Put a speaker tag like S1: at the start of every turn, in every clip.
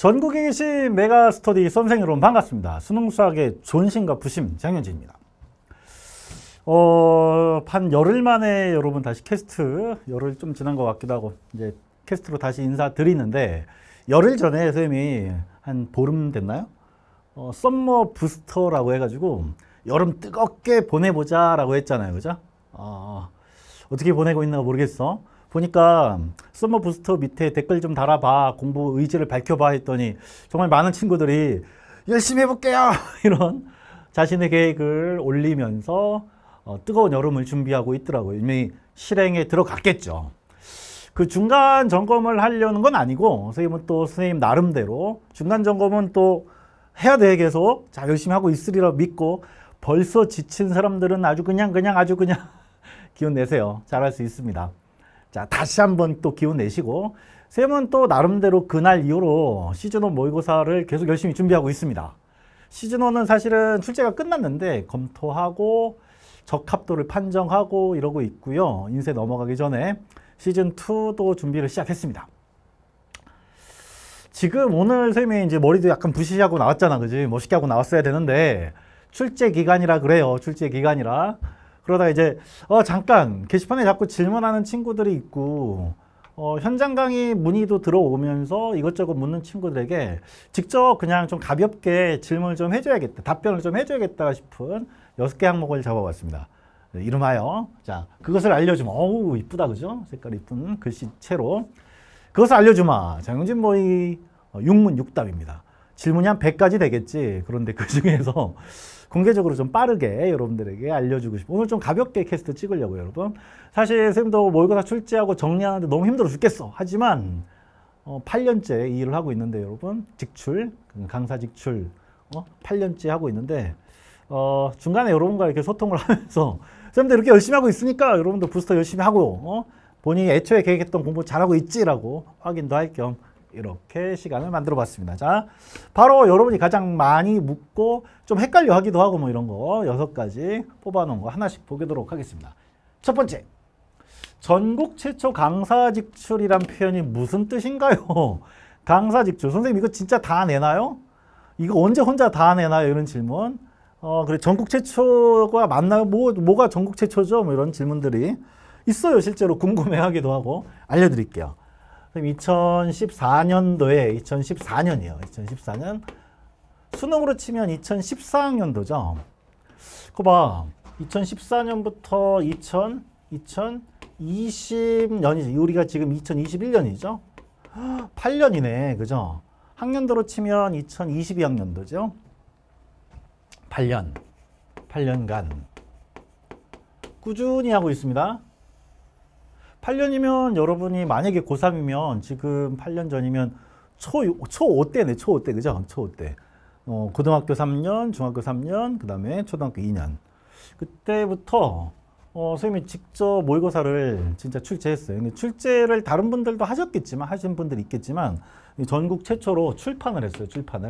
S1: 전국에 계신 메가스터디 선생 여러분 반갑습니다. 수능수학의 존심과 부심 장현진입니다. 어, 한 열흘 만에 여러분 다시 캐스트, 열흘 좀 지난 것 같기도 하고 이제 캐스트로 다시 인사드리는데 열흘 전에 선생님이 한 보름 됐나요? 어, 썸머 부스터라고 해가지고 여름 뜨겁게 보내보자 라고 했잖아요. 그죠? 어, 어떻게 보내고 있나 모르겠어. 보니까 썸머 부스터 밑에 댓글 좀 달아봐 공부 의지를 밝혀봐 했더니 정말 많은 친구들이 열심히 해볼게요 이런 자신의 계획을 올리면서 어, 뜨거운 여름을 준비하고 있더라고요 이미 실행에 들어갔겠죠 그 중간 점검을 하려는 건 아니고 선생님은 또 선생님 나름대로 중간 점검은 또 해야 돼 계속 자 열심히 하고 있으리라 믿고 벌써 지친 사람들은 아주 그냥 그냥 아주 그냥 기운 내세요 잘할 수 있습니다 자, 다시 한번 또 기운 내시고 쌤은 또 나름대로 그날 이후로 시즌1 모의고사를 계속 열심히 준비하고 있습니다. 시즌1은 사실은 출제가 끝났는데 검토하고 적합도를 판정하고 이러고 있고요. 인쇄 넘어가기 전에 시즌2도 준비를 시작했습니다. 지금 오늘 쌤이 이제 머리도 약간 부시시하고 나왔잖아. 그지? 멋있게 하고 나왔어야 되는데 출제 기간이라 그래요. 출제 기간이라. 그러다 이제 어 잠깐 게시판에 자꾸 질문하는 친구들이 있고 어, 현장 강의 문의도 들어오면서 이것저것 묻는 친구들에게 직접 그냥 좀 가볍게 질문을 좀 해줘야겠다, 답변을 좀 해줘야겠다 싶은 여섯 개 항목을 잡아봤습니다. 네, 이름하여 자 그것을 알려주마. 어우 이쁘다 그죠? 색깔 이쁜 글씨체로 그것을 알려주마. 장영진 모의 어, 육문 육답입니다. 질문이 한 100가지 되겠지. 그런데 그 중에서 공개적으로 좀 빠르게 여러분들에게 알려주고 싶어 오늘 좀 가볍게 캐스트 찍으려고 여러분. 사실 선생님도 모의고사 출제하고 정리하는데 너무 힘들어 죽겠어. 하지만 어, 8년째 이 일을 하고 있는데 여러분 직출, 그 강사 직출 어? 8년째 하고 있는데 어, 중간에 여러분과 이렇게 소통을 하면서 쌤들 이렇게 열심히 하고 있으니까 여러분도 부스터 열심히 하고 어? 본인이 애초에 계획했던 공부 잘하고 있지라고 확인도 할겸 이렇게 시간을 만들어 봤습니다. 자, 바로 여러분이 가장 많이 묻고 좀 헷갈려 하기도 하고 뭐 이런 거 여섯 가지 뽑아 놓은 거 하나씩 보도록 하겠습니다. 첫 번째. 전국 최초 강사 직출이란 표현이 무슨 뜻인가요? 강사 직출. 선생님 이거 진짜 다 내나요? 이거 언제 혼자 다 내나요? 이런 질문. 어, 그래 전국 최초가 맞나요? 뭐 뭐가 전국 최초죠? 뭐 이런 질문들이 있어요. 실제로 궁금해하기도 하고 알려 드릴게요. 그럼 2014년도에 2014년이에요. 2014년 수능으로 치면 2014학년도죠. 그 봐. 2014년부터 2000 2020년이죠. 우리가 지금 2021년이죠. 8년이네. 그죠? 학년도로 치면 2022학년도죠. 8년. 8년간. 꾸준히 하고 있습니다. 8년이면 여러분이 만약에 고3이면 지금 8년 전이면 초, 초5 때네, 초5 때, 그죠? 초5 때. 어, 고등학교 3년, 중학교 3년, 그 다음에 초등학교 2년. 그때부터 어, 선생님이 직접 모의고사를 진짜 출제했어요. 근데 출제를 다른 분들도 하셨겠지만, 하신 분들 있겠지만, 전국 최초로 출판을 했어요, 출판을.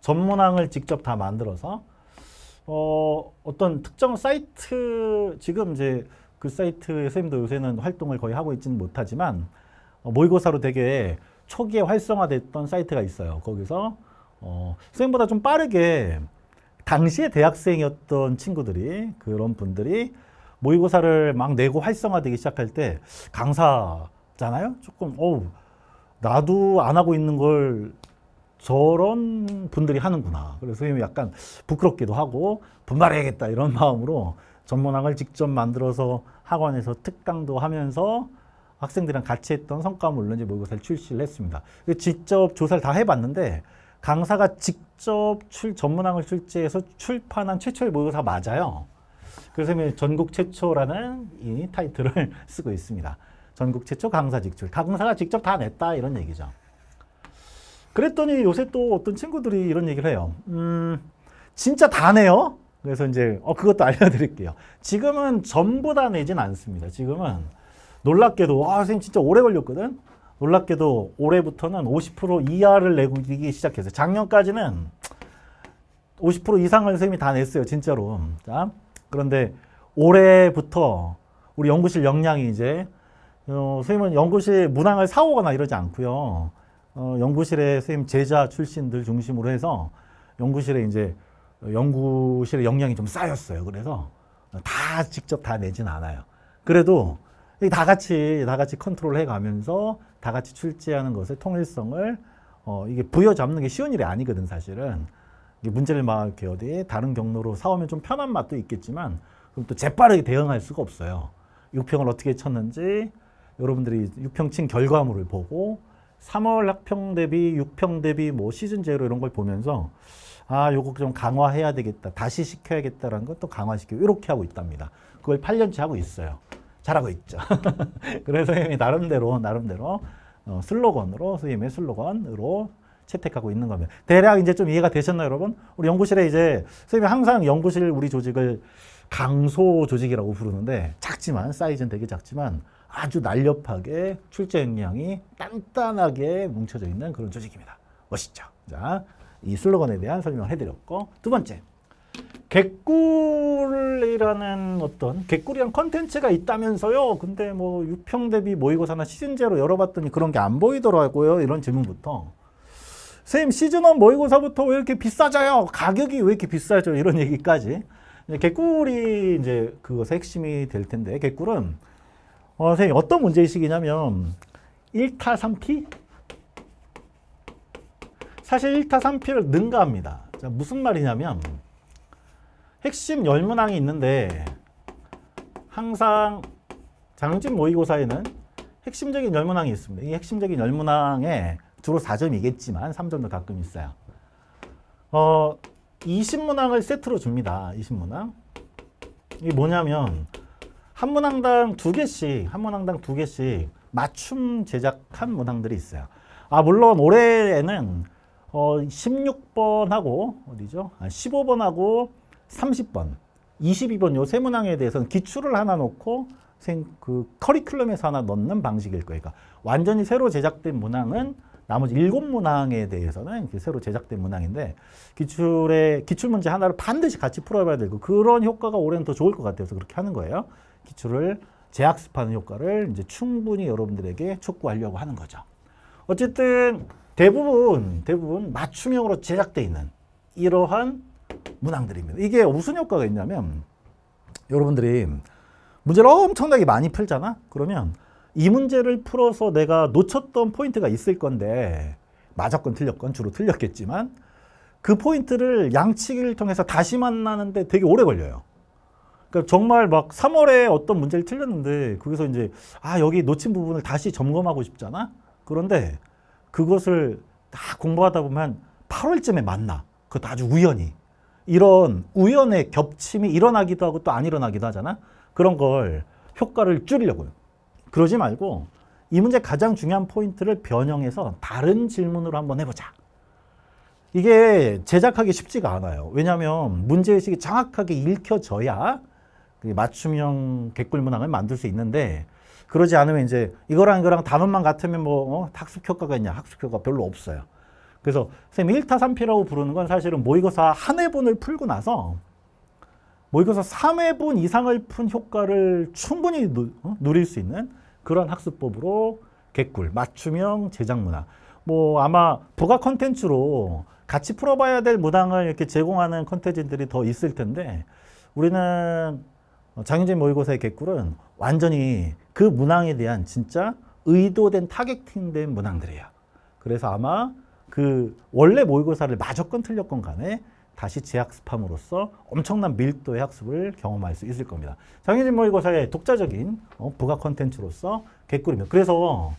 S1: 전문항을 직접 다 만들어서 어, 어떤 특정 사이트 지금 이제 그 사이트의 선생님도 요새는 활동을 거의 하고 있지는 못하지만 어, 모의고사로 되게 초기에 활성화됐던 사이트가 있어요. 거기서 어, 선생님보다 좀 빠르게 당시에 대학생이었던 친구들이 그런 분들이 모의고사를 막 내고 활성화되기 시작할 때 강사잖아요. 조금 어우 나도 안 하고 있는 걸 저런 분들이 하는구나. 그래서 선생님이 약간 부끄럽기도 하고 분발해야겠다 이런 마음으로 전문학을 직접 만들어서 학원에서 특강도 하면서 학생들이랑 같이 했던 성과물론지 뭐 모의고사를 출시를 했습니다. 직접 조사를 다 해봤는데 강사가 직접 출 전문학을 출제해서 출판한 최초의 모의고사 맞아요. 그래서 전국 최초라는 이 타이틀을 쓰고 있습니다. 전국 최초 강사 직출. 강사가 직접 다 냈다 이런 얘기죠. 그랬더니 요새 또 어떤 친구들이 이런 얘기를 해요. 음, 진짜 다네요. 그래서 이제 어 그것도 알려드릴게요. 지금은 전부 다 내진 않습니다. 지금은 놀랍게도 아 선생님 진짜 오래 걸렸거든. 놀랍게도 올해부터는 50% 이하를 내기 고 시작했어요. 작년까지는 50% 이상을 선생님이 다 냈어요. 진짜로. 자, 그런데 올해부터 우리 연구실 역량이 이제 어, 선생님은 연구실 문항을 사오거나 이러지 않고요. 어, 연구실에 선생님 제자 출신들 중심으로 해서 연구실에 이제 연구실에 역량이 좀 쌓였어요. 그래서 다 직접 다 내진 않아요. 그래도 다 같이 다 같이 컨트롤해 가면서 다 같이 출제하는 것의 통일성을 어, 이게 부여잡는 게 쉬운 일이 아니거든 사실은 이게 문제를 막 이렇게 어디 다른 경로로 사오면 좀 편한 맛도 있겠지만 그럼 또 재빠르게 대응할 수가 없어요. 육평을 어떻게 쳤는지 여러분들이 육평친 결과물을 보고 3월 학평 대비 육평 대비 뭐 시즌 제로 이런 걸 보면서 아, 요거 좀 강화해야 되겠다. 다시 시켜야겠다라는 것도 강화시키고 이렇게 하고 있답니다. 그걸 8년째 하고 있어요. 잘하고 있죠. 그래서 선생님이 나름대로 나름대로 어, 슬로건으로 선생님의 슬로건으로 채택하고 있는 겁니다. 대략 이제 좀 이해가 되셨나요, 여러분? 우리 연구실에 이제 선생님이 항상 연구실 우리 조직을 강소 조직이라고 부르는데 작지만 사이즈는 되게 작지만 아주 날렵하게 출제 역량이 단단하게 뭉쳐져 있는 그런 조직입니다. 멋있죠? 자, 이 슬로건에 대한 설명을 해드렸고 두 번째 개꿀이라는 어떤 개꿀이란 컨텐츠가 있다면서요. 근데 뭐 유평 대비 모의고사나 시즌제로 열어봤더니 그런 게 안 보이더라고요. 이런 질문부터 선생님 시즌원 모의고사부터 왜 이렇게 비싸져요? 가격이 왜 이렇게 비싸죠 이런 얘기까지 개꿀이 이제 그것의 핵심이 될 텐데 개꿀은 어, 선생님 어떤 문제의식이냐면 1타 3피? 사실 1타 3피를 능가합니다. 자, 무슨 말이냐면 핵심 열문항이 있는데 항상 장집 모의고사에는 핵심적인 열문항이 있습니다. 이 핵심적인 열문항에 주로 4점이겠지만 3점도 가끔 있어요. 어, 20문항을 세트로 줍니다. 20문항. 이게 뭐냐면 한 문항당 두 개씩 한 문항당 두 개씩 맞춤 제작한 문항들이 있어요. 아 물론 올해에는 어, 16번하고 어디죠? 아, 15번하고 30번, 22번 요 세 문항에 대해서는 기출을 하나 놓고 생, 그 커리큘럼에서 하나 넣는 방식일 거예요. 그러니까 완전히 새로 제작된 문항은 나머지 일곱 문항에 대해서는 새로 제작된 문항인데 기출의 기출 문제 하나를 반드시 같이 풀어봐야 되고 그런 효과가 올해는 더 좋을 것 같아서 그렇게 하는 거예요. 기출을 재학습하는 효과를 이제 충분히 여러분들에게 촉구하려고 하는 거죠. 어쨌든 대부분 대부분 맞춤형으로 제작돼 있는 이러한 문항들입니다. 이게 무슨 효과가 있냐면 여러분들이 문제를 엄청나게 많이 풀잖아. 그러면 이 문제를 풀어서 내가 놓쳤던 포인트가 있을 건데 맞았건 틀렸건 주로 틀렸겠지만 그 포인트를 양치기를 통해서 다시 만나는데 되게 오래 걸려요. 그러니까 정말 막 3월에 어떤 문제를 틀렸는데 거기서 이제 아 여기 놓친 부분을 다시 점검하고 싶잖아. 그런데 그것을 다 공부하다 보면 8월쯤에 만나. 그것도 아주 우연히. 이런 우연의 겹침이 일어나기도 하고 또 안 일어나기도 하잖아. 그런 걸 효과를 줄이려고요. 그러지 말고 이 문제 가장 중요한 포인트를 변형해서 다른 질문으로 한번 해보자. 이게 제작하기 쉽지가 않아요. 왜냐하면 문제의식이 정확하게 읽혀져야 그 맞춤형 객꿀 문항을 만들 수 있는데 그러지 않으면 이제 이거랑 이거랑 단원만 같으면 뭐 어, 학습 효과가 있냐? 학습 효과 별로 없어요. 그래서 선생님 1타 3피라고 부르는 건 사실은 모의고사 한 회분을 풀고 나서 모의고사 3회분 이상을 푼 효과를 충분히 누, 어? 누릴 수 있는 그런 학습법으로 개꿀, 맞춤형 제작문화. 뭐 아마 부가 컨텐츠로 같이 풀어봐야 될 무당을 이렇게 제공하는 컨텐츠들이 더 있을 텐데 우리는 어, 장윤진 모의고사의 개꿀은 완전히 그 문항에 대한 진짜 의도된 타겟팅된 문항들이에요. 그래서 아마 그 원래 모의고사를 맞았건 틀렸건 간에 다시 재학습함으로써 엄청난 밀도의 학습을 경험할 수 있을 겁니다. 장윤진 모의고사의 독자적인 어, 부가 컨텐츠로서 개꿀입니다. 그래서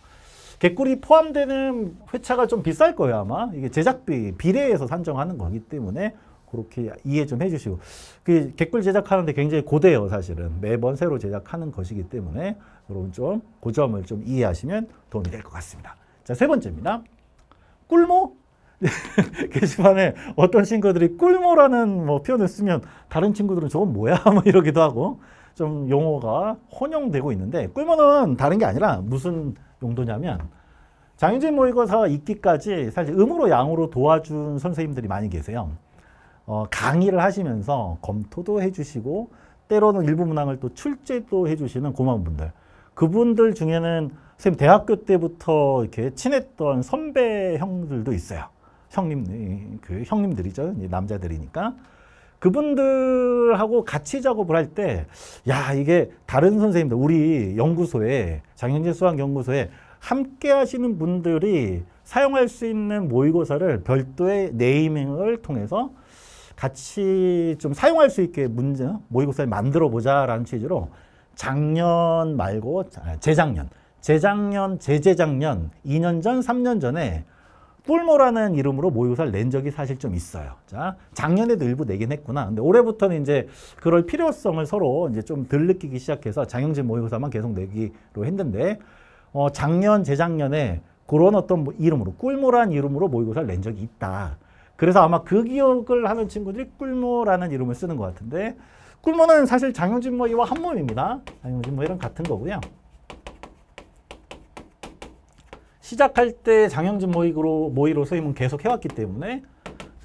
S1: 개꿀이 포함되는 회차가 좀 비쌀 거예요 아마 이게 제작비 비례해서 산정하는 거기 때문에 그렇게 이해 좀 해주시고 그 객글 제작하는데 굉장히 고대요 사실은 매번 새로 제작하는 것이기 때문에 그런 좀 고점을 좀 이해하시면 도움이 될 것 같습니다. 자 세 번째입니다. 꿀모 게시판에 어떤 친구들이 꿀모라는 뭐 표현을 쓰면 다른 친구들은 저건 뭐야 뭐 이러기도 하고 좀 용어가 혼용되고 있는데 꿀모는 다른 게 아니라 무슨 용도냐면 장윤진 모의고사 있기까지 사실 음으로 양으로 도와준 선생님들이 많이 계세요. 어, 강의를 하시면서 검토도 해주시고 때로는 일부 문항을 또 출제도 해주시는 고마운 분들 그분들 중에는 선생님 대학교 때부터 이렇게 친했던 선배 형들도 있어요. 형님, 그 형님들이죠. 남자들이니까. 그분들하고 같이 작업을 할 때, 야, 이게 다른 선생님들, 우리 연구소에, 장현진 수학연구소에 함께 하시는 분들이 사용할 수 있는 모의고사를 별도의 네이밍을 통해서 같이 좀 사용할 수 있게 문제 모의고사를 만들어 보자라는 취지로 작년 말고 아, 재작년, 재작년, 재재작년 2년 전, 3년 전에 뿔모라는 이름으로 모의고사를 낸 적이 사실 좀 있어요. 자, 작년에도 일부 내긴 했구나. 근데 올해부터는 이제 그럴 필요성을 서로 이제 좀 덜 느끼기 시작해서 장영진 모의고사만 계속 내기로 했는데, 어, 작년, 재작년에 그런 어떤 뭐 이름으로, 꿀모란 이름으로 모의고사를 낸 적이 있다. 그래서 아마 그 기억을 하는 친구들이 꿀모라는 이름을 쓰는 것 같은데 꿀모는 사실 장영진모의와한 뭐 몸입니다. 장영진모의런 뭐 같은 거고요. 시작할 때 장영진 모의로 모의로 선생님은 계속 해왔기 때문에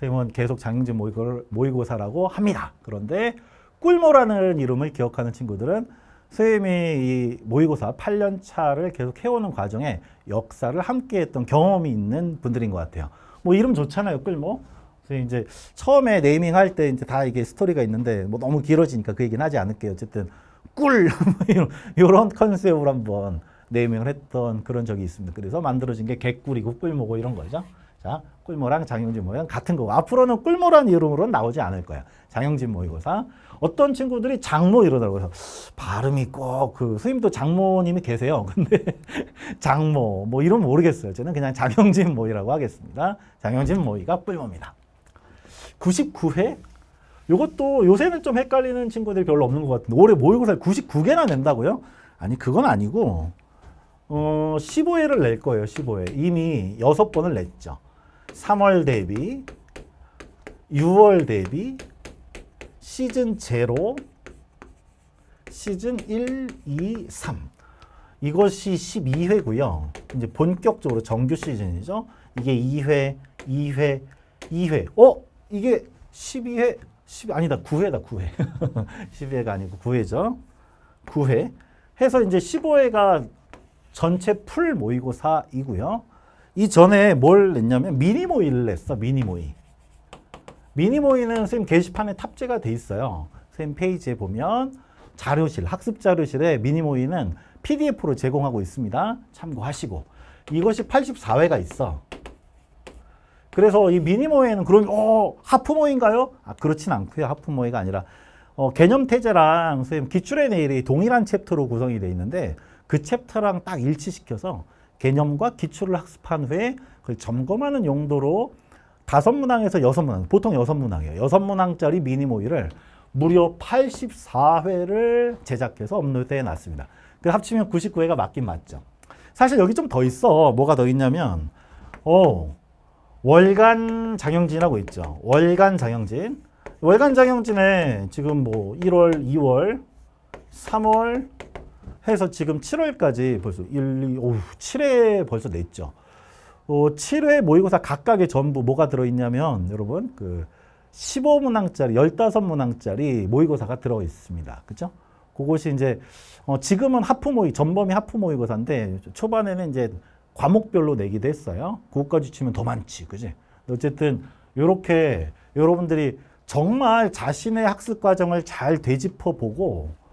S1: 선생님은 계속 장영진 모의고 모의고사라고 합니다. 그런데 꿀모라는 이름을 기억하는 친구들은 선생님이 모의고사 8년 차를 계속 해오는 과정에 역사를 함께 했던 경험이 있는 분들인 것 같아요. 뭐 이름 좋잖아요. 끌 뭐. 그래서 이제 처음에 네이밍 할 때 이제 다 이게 스토리가 있는데 뭐 너무 길어지니까 그 얘기는 하지 않을게요. 어쨌든 꿀 이런 컨셉으로 한번 네이밍을 했던 그런 적이 있습니다. 그래서 만들어진 게 개꿀이고 꿀모고 이런 거죠. 자, 꿀모랑 장영진 모양 같은 거고 앞으로는 꿀모라는 이름으로 나오지 않을 거야. 장영진 모의고사. 어떤 친구들이 장모 이러더라고요. 발음이 꼭그 선생님도 장모님이 계세요. 근데 장모 뭐 이름 모르겠어요. 저는 그냥 장영진 모의라고 하겠습니다. 장영진 모의가 꿀모입니다. 99회? 이것도 요새는 좀 헷갈리는 친구들이 별로 없는 것 같은데 올해 모의고사 뭐 99개나 낸다고요? 아니 그건 아니고 어, 15회를 낼 거예요. 15회. 이미 6번을 냈죠. 3월 대비, 6월 대비, 시즌 0, 시즌 1, 2, 3. 이것이 12회고요. 이제 본격적으로 정규 시즌이죠. 이게 2회, 2회, 2회. 어? 이게 12회, 10, 아니다. 9회다. 9회. 12회가 아니고 9회죠. 9회. 해서 이제 15회가 전체 풀 모의고사이고요. 이 전에 뭘 냈냐면 미니모이를 냈어. 미니모이. 미니모이는 선생님 게시판에 탑재가 돼 있어요. 선생님 페이지에 보면 자료실, 학습 자료실에 미니모이는 PDF로 제공하고 있습니다. 참고하시고. 이것이 84회가 있어. 그래서 이 미니모이는 그럼 어 하프모인가요? 아 그렇진 않고요. 하프모이가 아니라 어, 개념 태제랑 선생님 기출의 내일이 동일한 챕터로 구성이 돼 있는데 그 챕터랑 딱 일치시켜서 개념과 기출을 학습한 후에 그걸 점검하는 용도로 다섯 문항에서 여섯 문항, 보통 여섯 문항이에요. 여섯 문항짜리 미니 모의를 무려 84회를 제작해서 업로드해 놨습니다. 그 합치면 99회가 맞긴 맞죠. 사실 여기 좀 더 있어. 뭐가 더 있냐면 어, 월간 장영진이라고 있죠. 월간 장영진. 월간 장영진에 지금 뭐 1월, 2월, 3월, 해서 지금 7월까지 벌써 1, 2, 5, 7회 벌써 냈죠. 어, 7회 모의고사 각각의 전부 뭐가 들어있냐면 여러분 그 15문항짜리, 15문항짜리 모의고사가 들어있습니다. 그죠? 그것이 이제 어, 지금은 하프 모의, 전범위 하프 모의고사인데 초반에는 이제 과목별로 내기도 했어요. 그것까지 치면 더 많지, 그지? 어쨌든 이렇게 여러분들이 정말 자신의 학습 과정을 잘 되짚어보고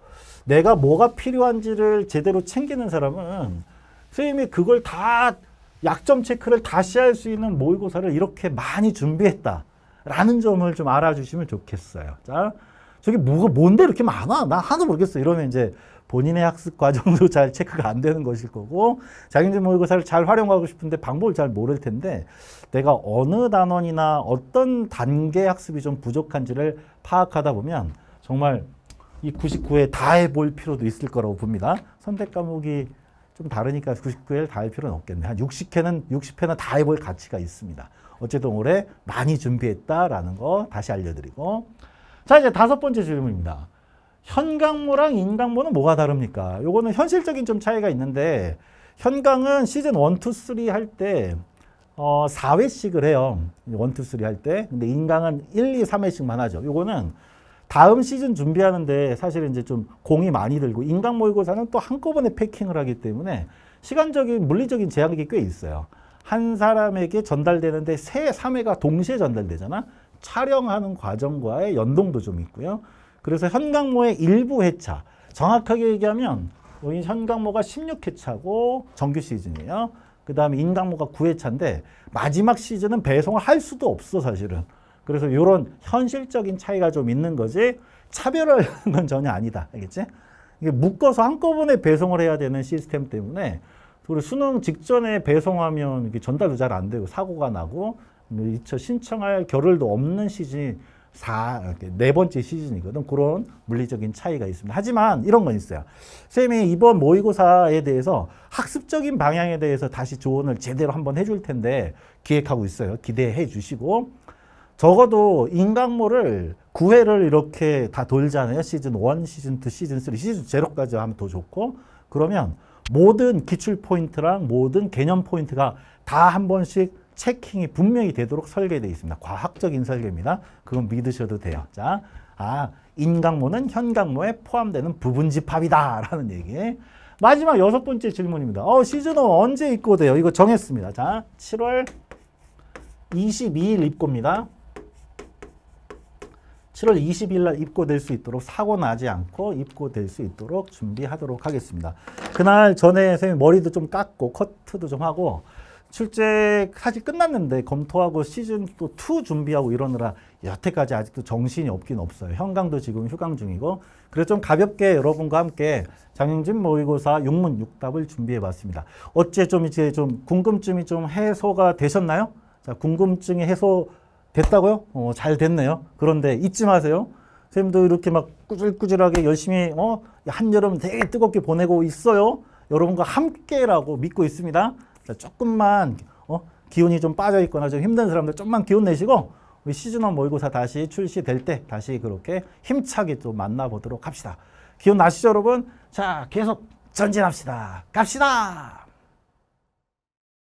S1: 내가 뭐가 필요한지를 제대로 챙기는 사람은 선생님이 그걸 다 약점 체크를 다시 할 수 있는 모의고사를 이렇게 많이 준비했다. 라는 점을 좀 알아주시면 좋겠어요. 자, 저게 뭐가 뭔데 이렇게 많아? 나 하나도 모르겠어. 이러면 이제 본인의 학습 과정도 잘 체크가 안 되는 것일 거고 자기들 모의고사를 잘 활용하고 싶은데 방법을 잘 모를 텐데 내가 어느 단원이나 어떤 단계 학습이 좀 부족한지를 파악하다 보면 정말 이 99회 다 해볼 필요도 있을 거라고 봅니다. 선택 과목이 좀 다르니까 99회를 다 할 필요는 없겠네. 한 60회는 60회는 다 해볼 가치가 있습니다. 어쨌든 올해 많이 준비했다라는 거 다시 알려드리고 자 이제 다섯 번째 질문입니다. 현강모랑 인강모는 뭐가 다릅니까? 요거는 현실적인 좀 차이가 있는데 현강은 시즌 1, 2, 3 할때 어, 4회씩을 해요. 1, 2, 3 할 때. 근데 인강은 1, 2, 3회씩만 하죠. 요거는 다음 시즌 준비하는데 사실 은 이제 좀 공이 많이 들고 인강 모의고사는 또 한꺼번에 패킹을 하기 때문에 시간적인 물리적인 제약이 꽤 있어요. 한 사람에게 전달되는데 세, 삼회가 동시에 전달되잖아. 촬영하는 과정과의 연동도 좀 있고요. 그래서 현강모의 일부 회차, 정확하게 얘기하면 우리 현강모가 16회차고 정규 시즌이에요. 그 다음에 인강모가 9회차인데 마지막 시즌은 배송을 할 수도 없어 사실은. 그래서 이런 현실적인 차이가 좀 있는 거지 차별하는 건 전혀 아니다. 알겠지? 이게 묶어서 한꺼번에 배송을 해야 되는 시스템 때문에 우리 수능 직전에 배송하면 이게 전달도 잘 안 되고 사고가 나고 뭐 이처 신청할 겨를도 없는 시즌 4, 네 번째 시즌이거든. 그런 물리적인 차이가 있습니다. 하지만 이런 건 있어요. 쌤이 이번 모의고사에 대해서 학습적인 방향에 대해서 다시 조언을 제대로 한번 해줄 텐데 기획하고 있어요. 기대해 주시고 적어도 인강모를 9회를 이렇게 다 돌잖아요. 시즌 1, 시즌 2, 시즌 3, 시즌 0까지 하면 더 좋고 그러면 모든 기출 포인트랑 모든 개념 포인트가 다 한 번씩 체킹이 분명히 되도록 설계되어 있습니다. 과학적인 설계입니다. 그건 믿으셔도 돼요. 자, 아, 인강모는 현강모에 포함되는 부분집합이다 라는 얘기 마지막 여섯 번째 질문입니다. 어, 시즌 1 언제 입고돼요? 이거 정했습니다. 자, 7월 22일 입고입니다. 7월 20일 날 입고될 수 있도록 사고 나지 않고 입고될 수 있도록 준비하도록 하겠습니다. 그날 전에 선생님 머리도 좀 깎고 커트도 좀 하고 출제 사실 끝났는데 검토하고 시즌 또2 준비하고 이러느라 여태까지 아직도 정신이 없긴 없어요. 현강도 지금 휴강 중이고 그래서 좀 가볍게 여러분과 함께 장영진 모의고사 6문 6답을 준비해 봤습니다. 어째 좀 이제 좀 궁금증이 좀 해소가 되셨나요? 자, 궁금증이 해소 됐다고요? 어, 잘 됐네요. 그런데 잊지 마세요. 선생님도 이렇게 막 꾸질꾸질하게 열심히 어, 한여름 되게 뜨겁게 보내고 있어요. 여러분과 함께라고 믿고 있습니다. 자, 조금만 어, 기운이 좀 빠져 있거나 좀 힘든 사람들 조금만 기운 내시고 우리 시즌원 모의고사 다시 출시될 때 다시 그렇게 힘차게 또 만나보도록 합시다. 기운 나시죠 여러분? 자 계속 전진합시다. 갑시다.